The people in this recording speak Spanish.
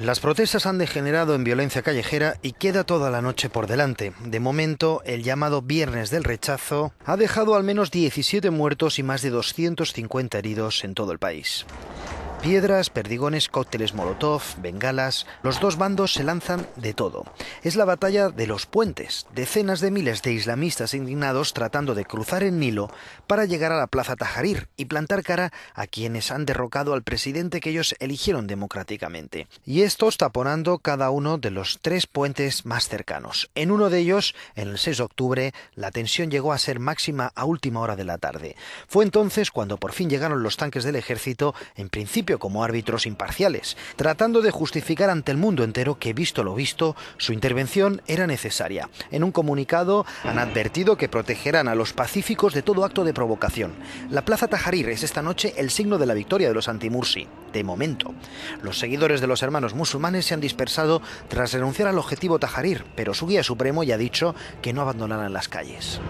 Las protestas han degenerado en violencia callejera y queda toda la noche por delante. De momento, el llamado Viernes del Rechazo ha dejado al menos 17 muertos y más de 250 heridos en todo el país. Piedras, perdigones, cócteles Molotov, bengalas, los dos bandos se lanzan de todo. Es la batalla de los puentes, decenas de miles de islamistas indignados tratando de cruzar el Nilo para llegar a la Plaza Tajarir y plantar cara a quienes han derrocado al presidente que ellos eligieron democráticamente. Y esto está taponando cada uno de los tres puentes más cercanos. En uno de ellos, en el 6 de octubre, la tensión llegó a ser máxima a última hora de la tarde. Fue entonces cuando por fin llegaron los tanques del ejército, en principio como árbitros imparciales, tratando de justificar ante el mundo entero que, visto lo visto, su intervención era necesaria. En un comunicado han advertido que protegerán a los pacíficos de todo acto de provocación. La Plaza Tajarir es esta noche el signo de la victoria de los antimursi, de momento. Los seguidores de los hermanos musulmanes se han dispersado tras renunciar al objetivo Tajarir, pero su guía supremo ya ha dicho que no abandonarán las calles.